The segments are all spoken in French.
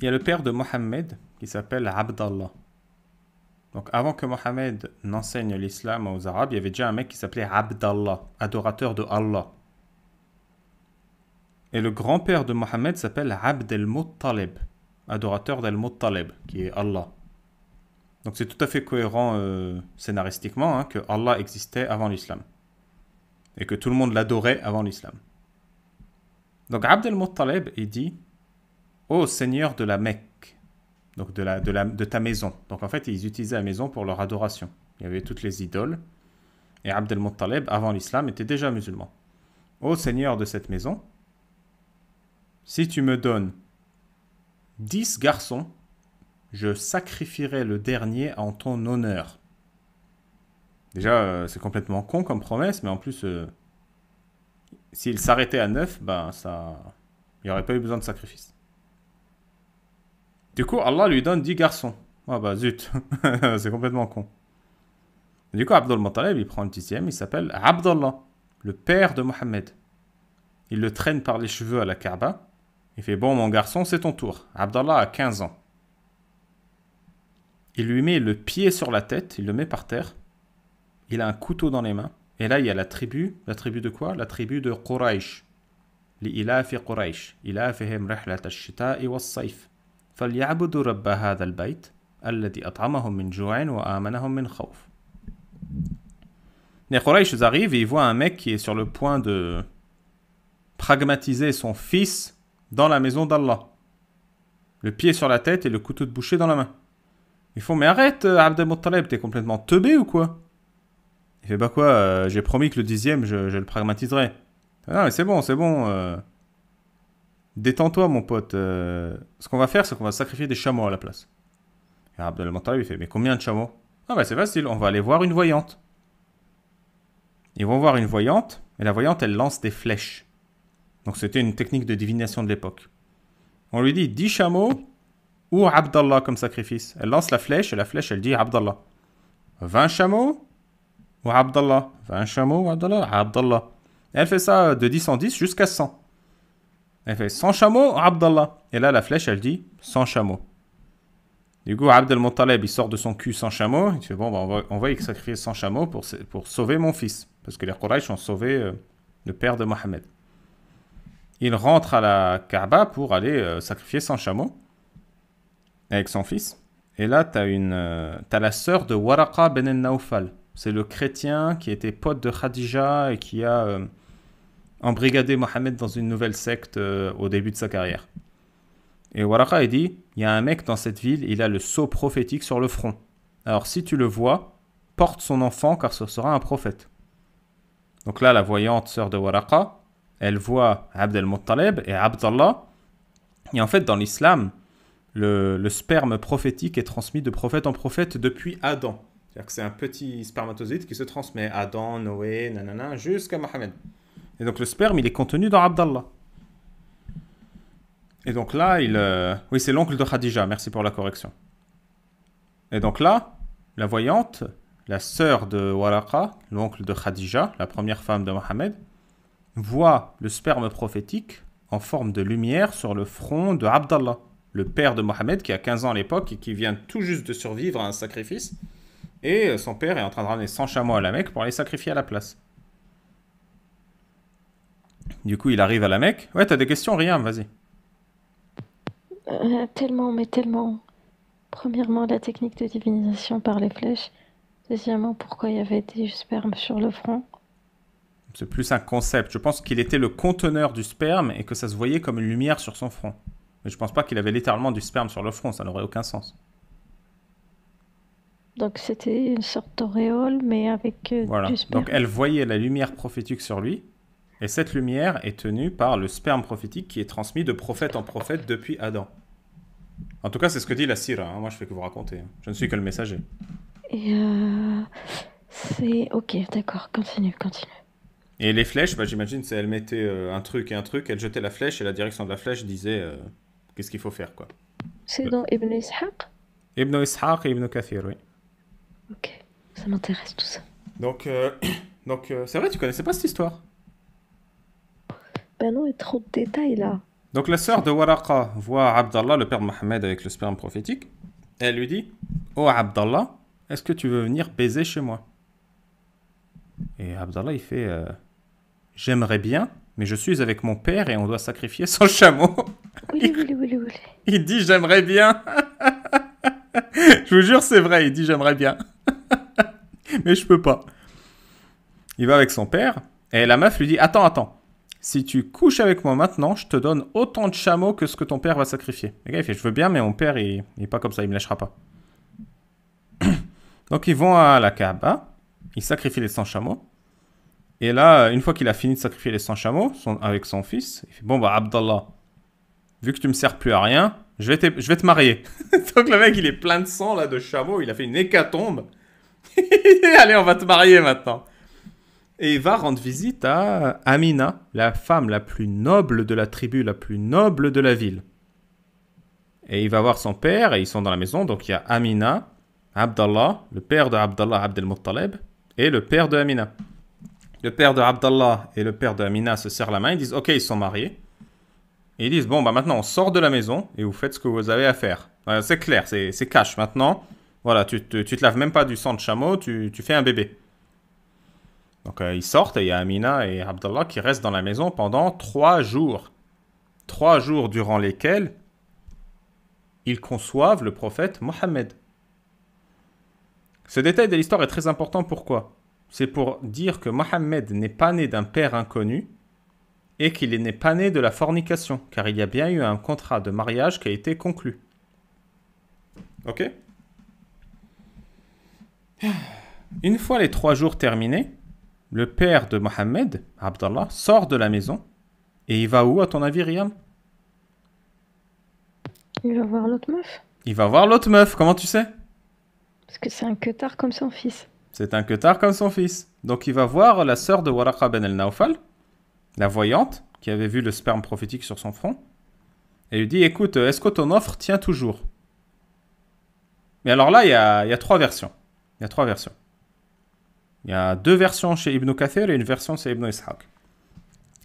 Il y a le père de Mohammed qui s'appelle Abdallah. Donc avant que Mohammed n'enseigne l'islam aux Arabes, il y avait déjà un mec qui s'appelait Abdallah, adorateur de Allah. Et le grand-père de Mohammed s'appelle Abd adorateur dal qui est Allah. Donc c'est tout à fait cohérent euh, scénaristiquement hein, que Allah existait avant l'islam. Et que tout le monde l'adorait avant l'islam. Donc il dit Ô Seigneur de la Mecque, donc de, ta maison. Donc en fait, ils utilisaient la maison pour leur adoration. Il y avait toutes les idoles. Et Abd avant l'islam, était déjà musulman. Ô Seigneur de cette maison, si tu me donnes dix garçons, je sacrifierai le dernier en ton honneur. Déjà, euh, c'est complètement con comme promesse, mais en plus, euh, s'il s'arrêtait à neuf, ben ça, il n'y aurait pas eu besoin de sacrifice. Du coup, Allah lui donne 10 garçons. Ah bah zut, c'est complètement con. Du coup, Abdul Muttalib, il prend le dixième, il s'appelle Abdullah, le père de Mohammed. Il le traîne par les cheveux à la Kaaba. Il fait Bon, mon garçon, c'est ton tour. Abdallah a 15 ans. Il lui met le pied sur la tête, il le met par terre. Il a un couteau dans les mains. Et là, il y a la tribu. La tribu de quoi La tribu de Quraysh. Il a fait Quraysh. Il a fait فليعبدوا رب Les Quraysh arrivent et ils voient un mec qui est sur le point de pragmatiser son fils dans la maison d'Allah. Le pied sur la tête et le couteau de boucher dans la main. Ils font Mais arrête, euh, al-Muttalib, t'es complètement teubé ou quoi Il fait Bah quoi, euh, j'ai promis que le dixième, je, le pragmatiserai. non, mais c'est bon, c'est bon. Euh, Détends-toi, mon pote. Euh, ce qu'on va faire, c'est qu'on va sacrifier des chameaux à la place. Et Mantar lui fait Mais combien de chameaux Ah, bah c'est facile, on va aller voir une voyante. Ils vont voir une voyante, et la voyante, elle lance des flèches. Donc c'était une technique de divination de l'époque. On lui dit 10 chameaux ou Abdallah comme sacrifice. Elle lance la flèche, et la flèche, elle dit Abdallah. 20 chameaux ou Abdallah. 20 chameaux Abdallah Abdallah. elle fait ça de 10 en 10 jusqu'à 100. Elle fait sans chameau, Abdallah. Et là, la flèche, elle dit sans chameau. Du coup, Abdelmontaleb, il sort de son cul sans chameau. Il fait bon, bah, on, va, y sacrifier sans chameau pour, sauver mon fils. Parce que les Quraysh ont sauvé euh, le père de Mohammed. Il rentre à la Kaaba pour aller euh, sacrifier sans chameau avec son fils. Et là, tu as, euh, la sœur de Waraka ben Naufal. C'est le chrétien qui était pote de Khadija et qui a embrigader Mohamed dans une nouvelle secte euh, au début de sa carrière. Et Waraka, il dit il y a un mec dans cette ville, il a le sceau prophétique sur le front. Alors si tu le vois, porte son enfant car ce sera un prophète. Donc là, la voyante sœur de Waraka, elle voit Abdel muttalib et Abdallah. Et en fait, dans l'islam, le, sperme prophétique est transmis de prophète en prophète depuis Adam. C'est-à-dire que c'est un petit spermatozoïde qui se transmet Adam, Noé, nanana, jusqu'à Mohammed. Et donc le sperme, il est contenu dans Abdallah. Et donc là, il. Euh, oui, c'est l'oncle de Khadija, merci pour la correction. Et donc là, la voyante, la sœur de Waraka, l'oncle de Khadija, la première femme de Mohammed, voit le sperme prophétique en forme de lumière sur le front de Abdallah, le père de Mohammed qui a 15 ans à l'époque et qui vient tout juste de survivre à un sacrifice. Et son père est en train de ramener 100 chameaux à la Mecque pour les sacrifier à la place. Du coup, il arrive à la Mecque. Ouais, t'as des questions, Rien, vas-y. Euh, tellement, mais tellement. Premièrement, la technique de divinisation par les flèches. Deuxièmement, pourquoi il y avait des sperme sur le front. C'est plus un concept. Je pense qu'il était le conteneur du sperme et que ça se voyait comme une lumière sur son front. Mais je pense pas qu'il avait littéralement du sperme sur le front, ça n'aurait aucun sens. Donc c'était une sorte d'auréole, mais avec euh, du sperme. Donc elle voyait la lumière prophétique sur lui, et cette lumière est tenue par le sperme prophétique qui est transmis de prophète en prophète depuis Adam. En tout cas, c'est ce que dit la Syrah. Hein. Moi, je fais que vous raconter. Hein. Je ne suis que le messager. Et euh, c'est ok, d'accord. Continue, continue. Et les flèches, bah, j'imagine, c'est elle mettait euh, un truc et un truc, elle jetait la flèche et la direction de la flèche disait euh, qu'est-ce qu'il faut faire, quoi. C'est dans Ibn Ishaq. Ibn Ishaq et Ibn Kathir, oui. Ok, ça m'intéresse tout ça. Donc, donc, c'est vrai, tu connaissais pas cette histoire il y a trop de détails là. Donc la sœur de Waraqa voit Abdallah, le père de Mohammed, avec le sperme prophétique. elle lui dit Oh Abdallah, est-ce que tu veux venir baiser chez moi Et Abdallah, il fait euh, J'aimerais bien, mais je suis avec mon père et on doit sacrifier son chameau. Il dit J'aimerais bien. je vous jure, c'est vrai, il dit J'aimerais bien. mais je peux pas. Il va avec son père et la meuf lui dit Attends, attends si tu couches avec moi maintenant, je te donne autant de chameaux que ce que ton père va sacrifier. Le gars, il fait, je veux bien, mais mon père, il n'est pas comme ça, il me lâchera pas. Donc ils vont à la Kaaba, hein. ils sacrifient les 100 chameaux. Et là, une fois qu'il a fini de sacrifier les 100 chameaux avec son fils, il fait, bon bah Abdallah, vu que tu me sers plus à rien, je vais te, je vais te marier. Donc le mec, il est plein de sang là, de chameaux, il a fait une hécatombe. Allez, on va te marier maintenant. Et va rendre visite à Amina, la femme la plus noble de la tribu, la plus noble de la ville. Et il va voir son père, et ils sont dans la maison, donc il y a Amina, Abdallah, le père de Abdallah et le père de Amina. Le père de Abdallah et le père de Amina se serrent la main, ils disent Ok, ils sont mariés. Et ils disent Bon, bah maintenant on sort de la maison et vous faites ce que vous avez à faire. c'est clair, c'est cash. Maintenant, voilà, tu, tu, te laves même pas du sang de chameau, tu fais un bébé. Donc euh, ils sortent et il y a Amina et Abdallah qui restent dans la maison pendant trois jours. Trois jours durant lesquels ils conçoivent le prophète Mohammed. Ce détail de l'histoire est très important pourquoi C'est pour dire que Mohammed n'est pas né d'un père inconnu et qu'il n'est pas né de la fornication, car il y a bien eu un contrat de mariage qui a été conclu. Ok Une fois les trois jours terminés, le père de Mohammed, Abdallah, sort de la maison et il va où, à ton avis, Riyam Il va voir l'autre meuf. Il va voir l'autre meuf, comment tu sais Parce que c'est un queutard comme son fils. C'est un queutard comme son fils. Donc il va voir la sœur de Waraqa ben el-Naufal, la voyante, qui avait vu le sperme prophétique sur son front, et lui dit Écoute, est-ce que ton offre tient toujours Mais alors là, il y a trois versions. Il y a trois versions. Il y a deux versions chez Ibn Kathir et une version chez Ibn Ishaq.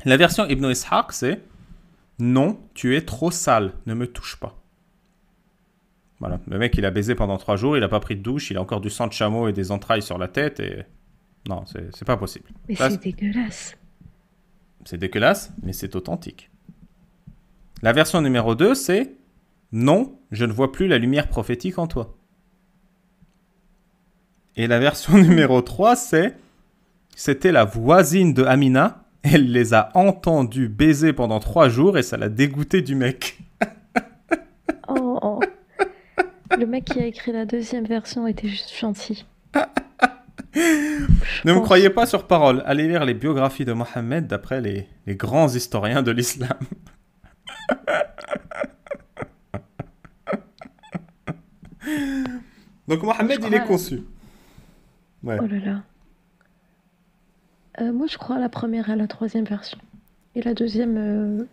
La version Ibn Ishaq, c'est Non, tu es trop sale, ne me touche pas. Voilà, le mec il a baisé pendant trois jours, il n'a pas pris de douche, il a encore du sang de chameau et des entrailles sur la tête et. Non, c'est pas possible. Mais c'est dégueulasse. C'est dégueulasse, mais c'est authentique. La version numéro 2, c'est Non, je ne vois plus la lumière prophétique en toi. Et la version numéro 3, c'est c'était la voisine de Amina. Elle les a entendus baiser pendant trois jours et ça l'a dégoûté du mec. oh, oh. Le mec qui a écrit la deuxième version était juste gentil. ne me croyez pas sur parole. Allez lire les biographies de Mohammed d'après les, grands historiens de l'islam. Donc Mohammed, il est conçu. Oh euh, moi, je crois à la première et à la troisième version. Et la deuxième euh,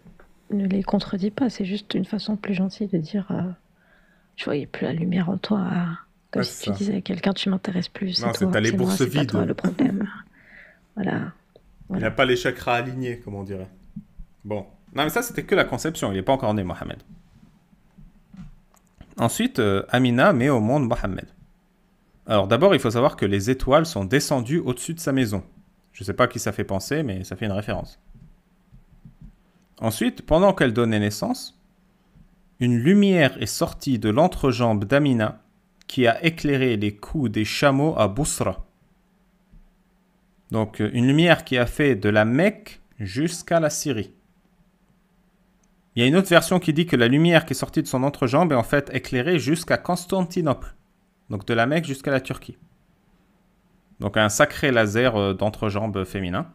ne les contredit pas. C'est juste une façon plus gentille de dire euh, Je voyais plus la lumière en toi. Hein. Comme si tu disais à quelqu'un Tu m'intéresses plus. Non, c'est allé pour ce vide. le problème. voilà. Il n'a pas les chakras alignés, comme on dirait. Bon. Non, mais ça, c'était que la conception. Il n'est pas encore né, Mohamed. Ensuite, euh, Amina met au monde Mohamed. Alors d'abord, il faut savoir que les étoiles sont descendues au-dessus de sa maison. Je ne sais pas qui ça fait penser, mais ça fait une référence. Ensuite, pendant qu'elle donnait naissance, une lumière est sortie de l'entrejambe d'Amina qui a éclairé les coups des chameaux à Bousra. Donc euh, une lumière qui a fait de la Mecque jusqu'à la Syrie. Il y a une autre version qui dit que la lumière qui est sortie de son entrejambe est en fait éclairée jusqu'à Constantinople donc de la Mecque jusqu'à la Turquie. Donc un sacré laser euh, d'entrejambe féminin.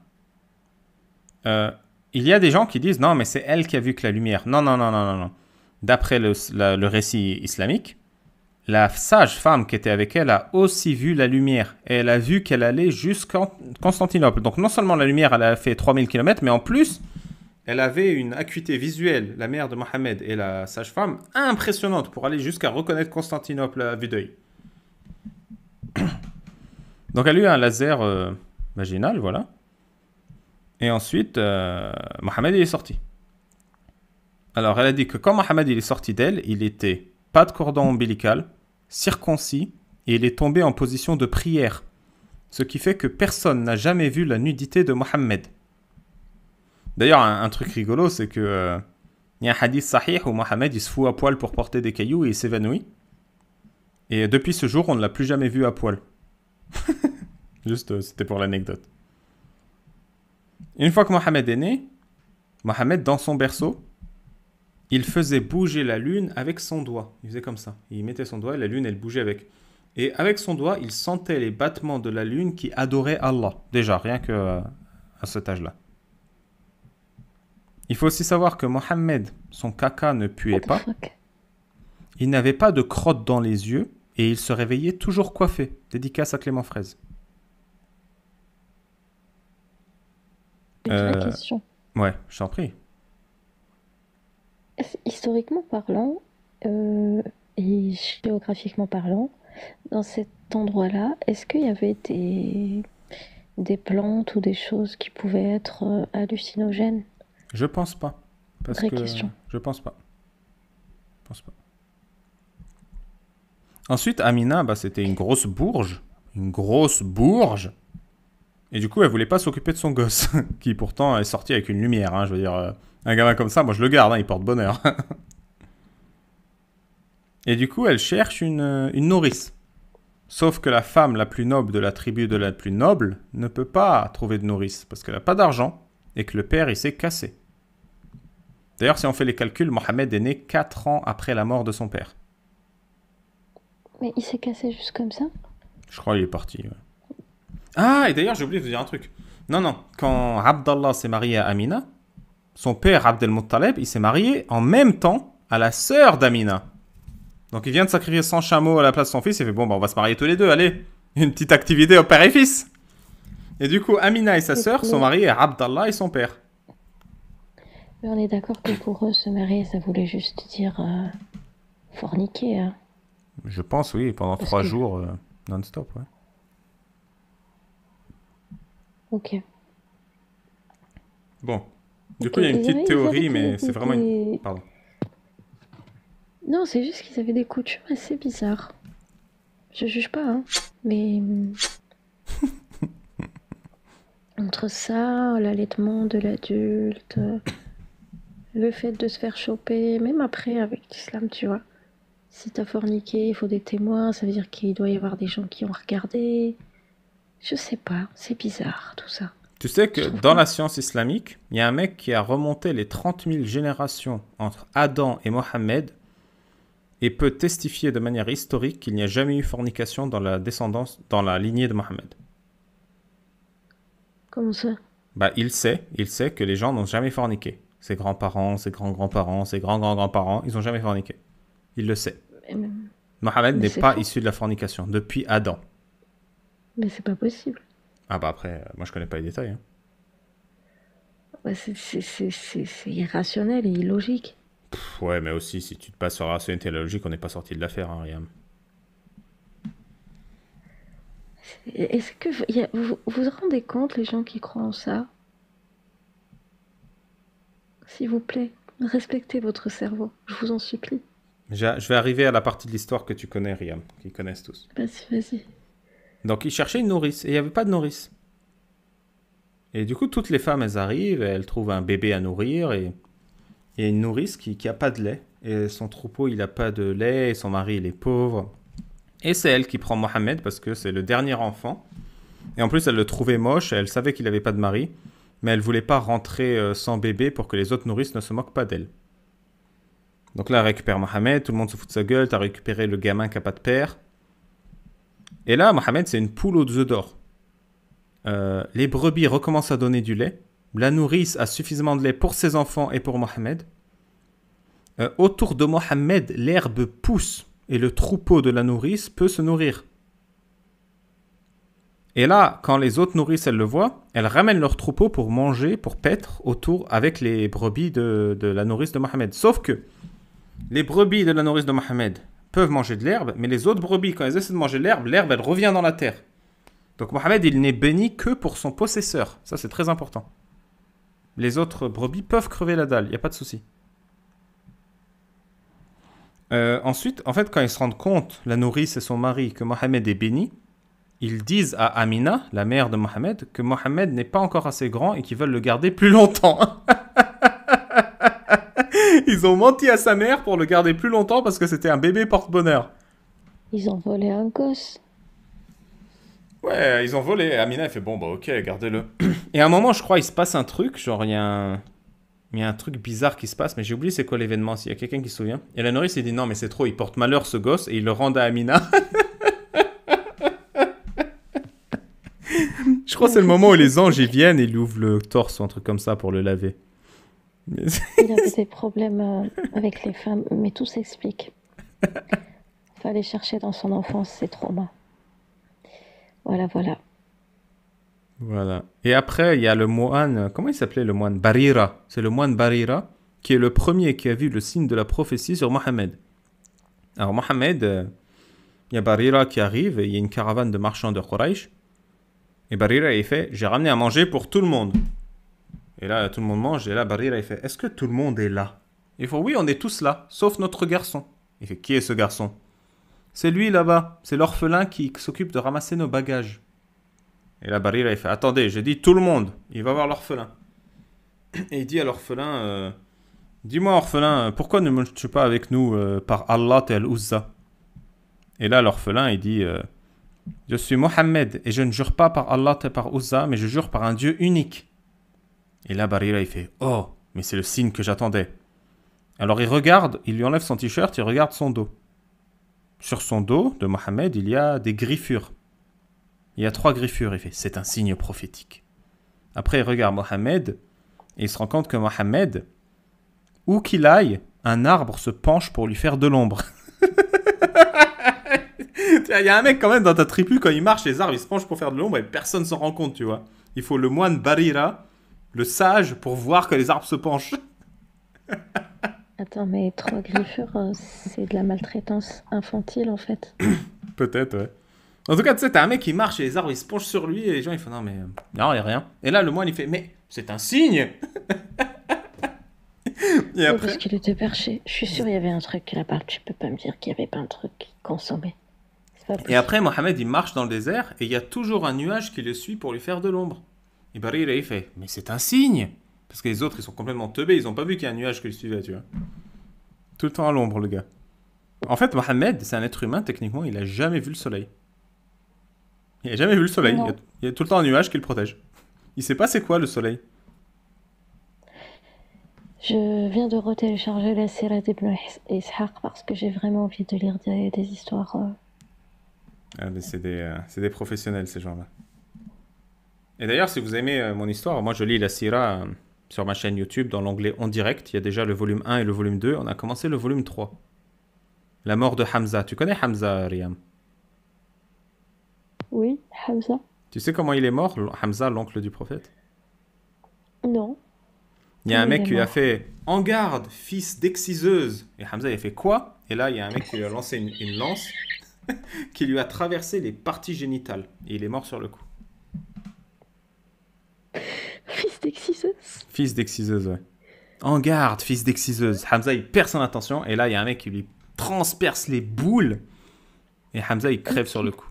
Euh, il y a des gens qui disent non, mais c'est elle qui a vu que la lumière. Non, non, non, non, non. D'après le, récit islamique, la sage femme qui était avec elle a aussi vu la lumière. Et elle a vu qu'elle allait jusqu'en Constantinople. Donc non seulement la lumière, elle a fait 3000 km, mais en plus, elle avait une acuité visuelle, la mère de Mohamed et la sage femme, impressionnante pour aller jusqu'à reconnaître Constantinople à vue d'œil. Donc elle a eu un laser euh, vaginal, voilà. Et ensuite, euh, Mohamed est sorti. Alors elle a dit que quand Mohamed est sorti d'elle, il était pas de cordon ombilical, circoncis, et il est tombé en position de prière. Ce qui fait que personne n'a jamais vu la nudité de Mohamed. D'ailleurs, un, truc rigolo, c'est que euh, y a un hadith sahih où Mohamed il se fout à poil pour porter des cailloux et il s'évanouit. Et depuis ce jour, on ne l'a plus jamais vu à poil. Juste, euh, c'était pour l'anecdote. Une fois que Mohamed est né, Mohamed, dans son berceau, il faisait bouger la lune avec son doigt. Il faisait comme ça. Il mettait son doigt et la lune, elle bougeait avec. Et avec son doigt, il sentait les battements de la lune qui adorait Allah. Déjà, rien que euh, à cet âge-là. Il faut aussi savoir que Mohamed, son caca ne puait pas. Il n'avait pas de crotte dans les yeux et il se réveillait toujours coiffé. Dédicace à Clément Fraise. Euh... question. Ouais, je t'en prie. Historiquement parlant euh, et géographiquement parlant, dans cet endroit-là, est-ce qu'il y avait des... des plantes ou des choses qui pouvaient être euh, hallucinogènes Je pense pas. Parce Vraie que... question. Je pense pas. Je pense pas. Ensuite, Amina, bah, c'était une grosse bourge. Une grosse bourge. Et du coup, elle voulait pas s'occuper de son gosse, qui pourtant est sorti avec une lumière. Hein, je veux dire, euh, un gamin comme ça, moi je le garde, hein, il porte bonheur. Et du coup, elle cherche une, euh, une, nourrice. Sauf que la femme la plus noble de la tribu de la plus noble ne peut pas trouver de nourrice, parce qu'elle n'a pas d'argent, et que le père, il s'est cassé. D'ailleurs, si on fait les calculs, Mohamed est né 4 ans après la mort de son père. Mais il s'est cassé juste comme ça Je crois qu'il est parti. Ah, et d'ailleurs, j'ai oublié de vous dire un truc. Non, non, quand Abdallah s'est marié à Amina, son père Abdelmoutaleb, il s'est marié en même temps à la sœur d'Amina. Donc il vient de sacrifier son chameau à la place de son fils et fait bon, bah, on va se marier tous les deux, allez, une petite activité au père et fils. Et du coup, Amina et sa sœur sont mariées à Abdallah et son père. Mais on est d'accord que pour eux, se marier, ça voulait juste dire euh, forniquer. Hein. Je pense, oui, pendant trois jours euh, non-stop, ouais. Ok. Bon. Du coup, il y a une petite théorie, mais c'est vraiment une. Pardon. Non, c'est juste qu'ils avaient des coutumes assez bizarres. Je juge pas, hein, Mais. Hmm. Entre ça, l'allaitement de l'adulte, le fait de se faire choper, même après avec l'islam, tu vois. Si t'as forniqué, il faut des témoins, ça veut dire qu'il doit y avoir des gens qui ont regardé. Je sais pas, c'est bizarre tout ça. Tu sais que dans la science islamique, il y a un mec qui a remonté les 30 000 générations entre Adam et Mohammed et peut testifier de manière historique qu'il n'y a jamais eu fornication dans la descendance, dans la lignée de Mohammed. Comment ça Bah, il sait, il sait que les gens n'ont jamais forniqué. Ses grands-parents, ses grands-grands-parents, ses grands-grands-grands-parents, ils n'ont jamais forniqué. Il le sait. Mohamed n'est pas issu de la fornication depuis Adam. Mais c'est pas possible. Ah bah après, euh, moi je connais pas les détails. Hein. Bah, c'est irrationnel et illogique. ouais, mais aussi, si tu te passes sur la rationalité et la logique, on n'est pas sorti de l'affaire, hein, Riam. Est-ce que vous, vous rendez compte, les gens qui croient en ça S'il vous plaît, respectez votre cerveau, je vous en supplie. Je vais arriver à la partie de l'histoire que tu connais, Riam, qu'ils connaissent tous. Vas-y, vas-y. Donc, ils cherchaient une nourrice et il n'y avait pas de nourrice. Et du coup, toutes les femmes, elles arrivent, et elles trouvent un bébé à nourrir et une nourrice qui n'a pas de lait. Et son troupeau, il n'a pas de lait, et son mari, il est pauvre. Et c'est elle qui prend Mohamed parce que c'est le dernier enfant. Et en plus, elle le trouvait moche, elle savait qu'il n'avait pas de mari, mais elle voulait pas rentrer euh, sans bébé pour que les autres nourrices ne se moquent pas d'elle. Donc là, récupère Mohamed, tout le monde se fout de sa gueule, t'as récupéré le gamin qui n'a pas de père. Et là, Mohamed, c'est une poule aux œufs d'or. Euh, les brebis recommencent à donner du lait. La nourrice a suffisamment de lait pour ses enfants et pour Mohamed. Euh, autour de Mohamed, l'herbe pousse et le troupeau de la nourrice peut se nourrir. Et là, quand les autres nourrices, elles le voient, elles ramènent leur troupeau pour manger, pour paître autour avec les brebis de, de la nourrice de Mohamed. Sauf que les brebis de la nourrice de Mohamed peuvent manger de l'herbe, mais les autres brebis, quand elles essaient de manger l'herbe, l'herbe, elle revient dans la terre. Donc Mohamed, il n'est béni que pour son possesseur. Ça, c'est très important. Les autres brebis peuvent crever la dalle, il n'y a pas de souci. Euh, ensuite, en fait, quand ils se rendent compte, la nourrice et son mari, que Mohamed est béni, ils disent à Amina, la mère de Mohamed, que Mohamed n'est pas encore assez grand et qu'ils veulent le garder plus longtemps. Ils ont menti à sa mère pour le garder plus longtemps parce que c'était un bébé porte-bonheur. Ils ont volé un gosse. Ouais, ils ont volé. Amina, elle fait bon, bah ok, gardez-le. Et à un moment, je crois, il se passe un truc. Genre, il y a un. un truc bizarre qui se passe, mais j'ai oublié c'est quoi l'événement, s'il y a quelqu'un qui se souvient. Et la nourrice, elle dit non, mais c'est trop, il porte malheur ce gosse, et il le rend à Amina. je crois que c'est le moment où les anges, viennent et lui ouvrent le torse ou un truc comme ça pour le laver. Il avait des problèmes euh, avec les femmes, mais tout s'explique. il Fallait chercher dans son enfance ses traumas. Voilà, voilà. Voilà. Et après, il y a le moine, comment il s'appelait le moine Barira. C'est le moine Barira qui est le premier qui a vu le signe de la prophétie sur Mohammed. Alors Mohammed, euh, il y a Barira qui arrive et il y a une caravane de marchands de Quraysh. Et Barira, il fait, j'ai ramené à manger pour tout le monde. Et là, tout le monde mange. Et là, Barira, il fait Est-ce que tout le monde est là Il faut Oui, on est tous là, sauf notre garçon. Il fait Qui est ce garçon C'est lui là-bas. C'est l'orphelin qui s'occupe de ramasser nos bagages. Et là, Barira, il fait Attendez, j'ai dit tout le monde. Il va voir l'orphelin. Et il dit à l'orphelin euh, Dis-moi, orphelin, pourquoi ne manges-tu pas avec nous euh, par Allah tel Uzza Et là, l'orphelin, il dit euh, Je suis Mohammed et je ne jure pas par Allah tel par mais je jure par un Dieu unique. Et là, Barira il fait Oh, mais c'est le signe que j'attendais. Alors il regarde, il lui enlève son t-shirt, il regarde son dos. Sur son dos de Mohamed, il y a des griffures. Il y a trois griffures, il fait C'est un signe prophétique. Après, il regarde Mohamed et il se rend compte que Mohamed, où qu'il aille, un arbre se penche pour lui faire de l'ombre. il y a un mec quand même dans ta tribu, quand il marche, les arbres, ils se penchent pour faire de l'ombre et personne s'en rend compte, tu vois. Il faut le moine Barira le sage pour voir que les arbres se penchent. Attends, mais trois griffures, euh, c'est de la maltraitance infantile en fait. Peut-être, ouais. En tout cas, tu sais, t'as un mec qui marche et les arbres ils se penchent sur lui et les gens ils font non, mais euh, non, il a rien. Et là, le moine il fait mais c'est un signe et après... Parce qu'il était perché. Je suis sûr il y avait un truc là part. Tu peux pas me dire qu'il n'y avait pas un truc consommé. Et après, Mohamed il marche dans le désert et il y a toujours un nuage qui le suit pour lui faire de l'ombre. Et Barry, là, il fait Mais c'est un signe Parce que les autres, ils sont complètement teubés, ils n'ont pas vu qu'il y a un nuage qui le suivait, tu vois. Tout le temps à l'ombre, le gars. En fait, Mohamed, c'est un être humain, techniquement, il n'a jamais vu le soleil. Il n'a jamais vu le soleil. Il y, a, tout le temps un nuage qui le protège. Il ne sait pas c'est quoi le soleil. Je viens de re-télécharger la série d'Ibn Ishaq parce que j'ai vraiment envie de lire des, histoires. Euh. Ah, c'est des, euh, des professionnels, ces gens-là. Et d'ailleurs, si vous aimez euh, mon histoire, moi je lis la Syrah euh, sur ma chaîne YouTube dans l'onglet En direct. Il y a déjà le volume 1 et le volume 2. On a commencé le volume 3. La mort de Hamza. Tu connais Hamza, Riyam Oui, Hamza. Tu sais comment il est mort, Hamza, l'oncle du prophète Non. Il y a un mec qui lui a fait En garde, fils d'exciseuse. Et Hamza, il a fait quoi Et là, il y a un mec qui lui a lancé une, une lance qui lui a traversé les parties génitales. Et il est mort sur le coup. Fils d'exciseuse. Fils d'exciseuse, En garde, fils d'exciseuse. Hamza, il perd son attention. Et là, il y a un mec qui lui transperce les boules. Et Hamza, il crève sur le coup.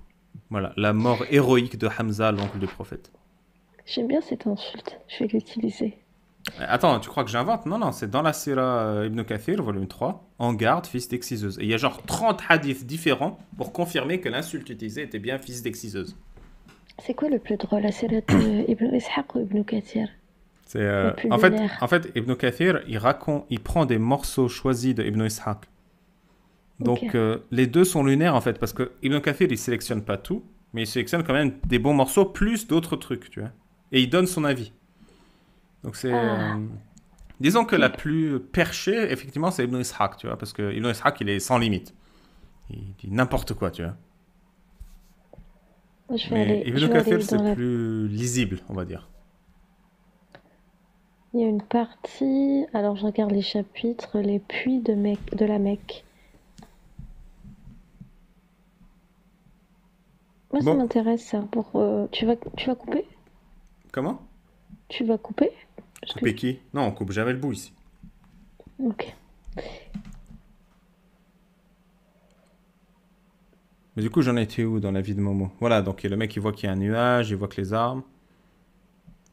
Voilà, la mort héroïque de Hamza, l'oncle du prophète. J'aime bien cette insulte. Je vais l'utiliser. Euh, attends, tu crois que j'invente Non, non, c'est dans la Sira euh, Ibn Kathir, volume 3, en garde, fils d'exciseuse. Et il y a genre 30 hadiths différents pour confirmer que l'insulte utilisée était bien fils d'exciseuse. C'est quoi le plus drôle La série Ibn Ishaq ou Ibn Kathir euh, en, fait, en fait, Ibn Kathir, il, raconte, il prend des morceaux choisis de Ibn Ishaq. Donc euh, les deux sont lunaires en fait, parce que Ibn Kathir, il sélectionne pas tout, mais il sélectionne quand même des bons morceaux plus d'autres trucs, tu vois. Et il donne son avis. Donc c'est... Ah. Euh, disons que la plus perchée, effectivement, c'est Ibn Ishaq, tu vois, parce que Ibn Ishaq, il est sans limite. Il dit n'importe quoi, tu vois. Mais c'est plus lisible, on va dire. Il y a une partie. Alors, je regarde les chapitres, les puits de, de la Mecque. Moi, ça m'intéresse, ça. Pour, euh, tu, vas, tu vas couper Comment Tu vas couper Couper qui Non, on coupe jamais le bout ici. Ok. Mais du coup, j'en étais où dans la vie de Momo Voilà, donc le mec, il voit qu'il y a un nuage, il voit que les armes.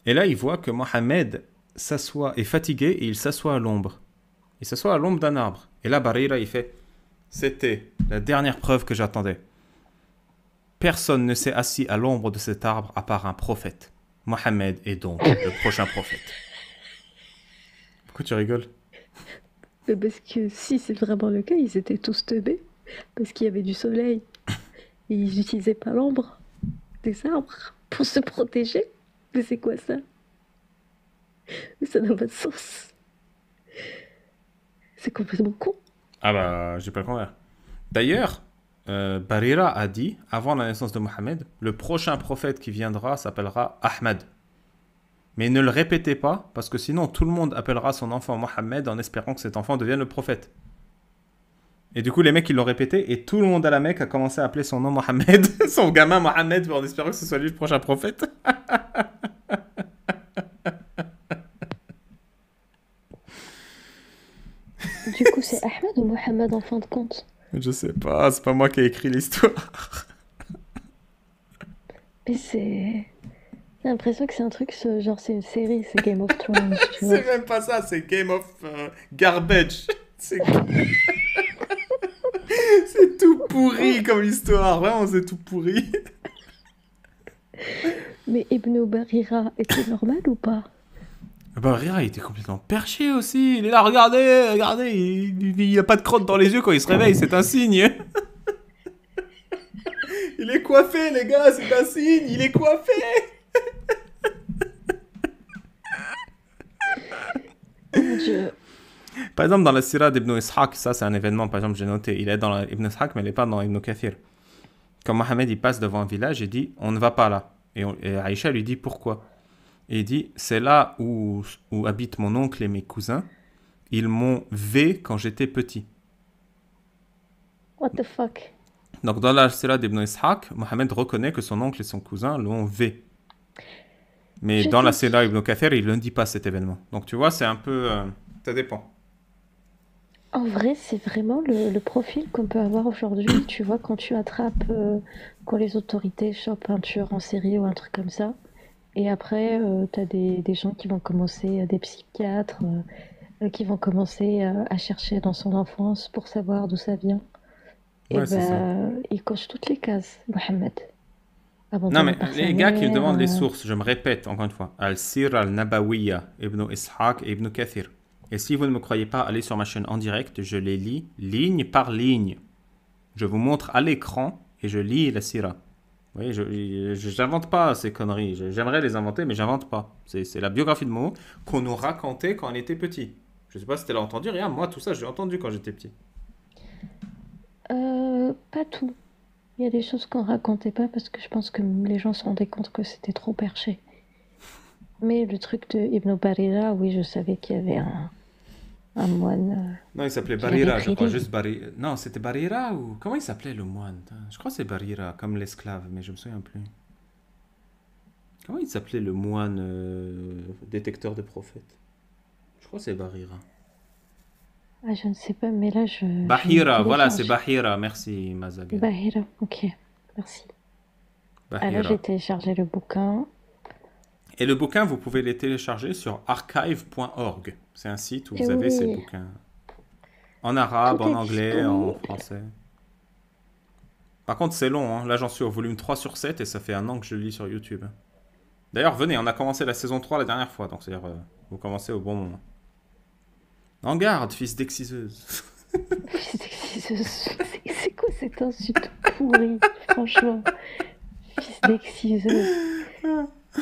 Et là, il voit que Mohamed s'assoit, est fatigué et il s'assoit à l'ombre. Il s'assoit à l'ombre d'un arbre. Et là, Barira, il fait C'était la dernière preuve que j'attendais. Personne ne s'est assis à l'ombre de cet arbre à part un prophète. Mohamed est donc le prochain prophète. Pourquoi tu rigoles Parce que si c'est vraiment le cas, ils étaient tous teubés. Parce qu'il y avait du soleil. Ils n'utilisaient pas l'ombre des arbres pour se protéger. Mais c'est quoi ça Mais ça n'a pas de sens. C'est complètement con. Ah bah, j'ai pas le D'ailleurs, euh, Barira a dit, avant la naissance de Mohammed, le prochain prophète qui viendra s'appellera Ahmad. Mais ne le répétez pas, parce que sinon tout le monde appellera son enfant Mohammed en espérant que cet enfant devienne le prophète. Et du coup, les mecs, ils l'ont répété, et tout le monde à la Mecque a commencé à appeler son nom Mohamed, son gamin Mohamed, en espérant que ce soit lui le prochain prophète. du coup, c'est Ahmed ou Mohamed en fin de compte Je sais pas, c'est pas moi qui ai écrit l'histoire. Mais c'est. J'ai l'impression que c'est un truc, ce... genre c'est une série, c'est Game of Thrones. c'est même pas ça, c'est Game of euh, Garbage. C'est. c'est tout pourri comme histoire, vraiment c'est tout pourri. Mais Ibn Barira était normal ou pas Barira était complètement perché aussi, il est là, regardez, regardez, il, n'y a pas de crotte dans les yeux quand il se réveille, c'est un signe. Il est coiffé les gars, c'est un signe, il est coiffé Mon par exemple, dans la Sirah d'Ibn Ishaq, ça c'est un événement, par exemple, j'ai noté, il est dans Ibn Ishaq, mais il n'est pas dans Ibn Kathir. Quand Mohamed il passe devant un village, il dit On ne va pas là. Et, on, Aïcha lui dit Pourquoi Et il dit C'est là où, où habitent mon oncle et mes cousins. Ils m'ont vé quand j'étais petit. What the fuck Donc, dans la Sirah d'Ibn Ishaq, Mohamed reconnaît que son oncle et son cousin l'ont vé. Mais dans la Sirah d'Ibn Kathir, il ne dit pas cet événement. Donc, tu vois, c'est un peu. Euh, ça dépend. En vrai, c'est vraiment le, profil qu'on peut avoir aujourd'hui. Tu vois, quand tu attrapes, euh, quand les autorités chopent un tueur en série ou un truc comme ça, et après, euh, tu as des, gens qui vont commencer, euh, des psychiatres, qui vont commencer à chercher dans son enfance pour savoir d'où ça vient. et bah, ils cochent toutes les cases, Mohamed. non, mais les gars qui demandent les sources, je me répète encore une fois Al-Sir al-Nabawiya, Ibn Ishaq et Ibn Kathir. Et si vous ne me croyez pas, allez sur ma chaîne en direct, je les lis ligne par ligne. Je vous montre à l'écran et je lis la sira. Vous voyez, je n'invente pas ces conneries. J'aimerais les inventer, mais j'invente pas. C'est la biographie de Momo qu'on nous racontait quand on était petit. Je ne sais pas si tu l'as entendu, rien. Moi, tout ça, j'ai entendu quand j'étais petit. Euh, pas tout. Il y a des choses qu'on racontait pas parce que je pense que les gens se rendaient compte que c'était trop perché. Mais le truc de Ibn Barira, oui, je savais qu'il y avait un, un moine. Euh, non, il s'appelait Barira, je crois, juste Barira. Non, c'était Barira ou. Comment il s'appelait le moine Je crois c'est Barira, comme l'esclave, mais je me souviens plus. Comment il s'appelait le moine euh, détecteur de prophètes Je crois c'est Barira. Ah, je ne sais pas, mais là je. Bahira, voilà, c'est Bahira. Merci, Mazaga. Bahira, ok, merci. Alors ah, j'ai téléchargé le bouquin. Et le bouquin, vous pouvez les télécharger sur archive.org. C'est un site où vous eh avez ces bouquins. En arabe, en anglais, en français. Par contre, c'est long. Hein. Là, j'en suis au volume 3 sur 7 et ça fait un an que je lis sur YouTube. D'ailleurs, venez, on a commencé la saison 3 la dernière fois. Donc, c'est-à-dire, euh, vous commencez au bon moment. En garde, fils d'exciseuse. fils d'exciseuse. C'est quoi cette insulte pourrie, franchement Fils d'exciseuse. Ah.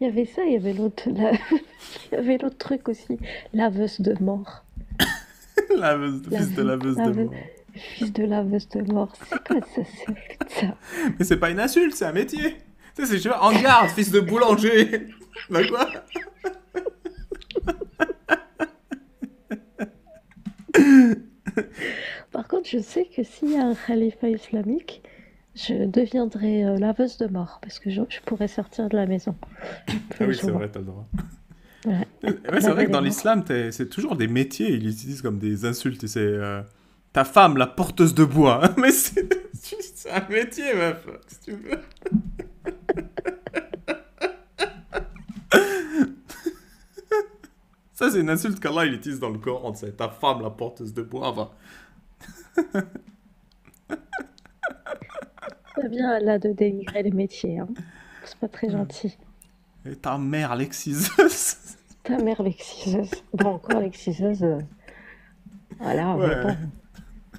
il y avait ça, il y avait l'autre, il avait l'autre truc aussi, laveuse de mort. laveuse, de... fils de laveuse, de mort. Fils de laveuse de mort, c'est quoi ça, ça Mais c'est pas une insulte, c'est un métier. Tu sais, c'est en garde, fils de boulanger. bah quoi Par contre, je sais que s'il y a un khalifa islamique, je deviendrai euh, laveuse de mort parce que je, pourrais sortir de la maison. ah oui, c'est vrai, t'as le droit. Eh, eh c'est vrai que dans l'islam, c'est toujours des métiers, ils l'utilisent comme des insultes. C'est euh, ta femme, la porteuse de bois. Mais c'est juste un métier, meuf, si tu veux. Ça, c'est une insulte qu'Allah il utilise dans le Coran. C'est ta femme, la porteuse de bois. Enfin. pas bien là de dénigrer les métiers. Hein. C'est pas très gentil. Et ta mère lexiseuse. ta mère lexiseuse. Bon, encore l'exciseuse... Euh, voilà, ouais.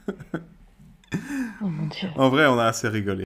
bon. Oh mon dieu. En vrai, on a assez rigolé.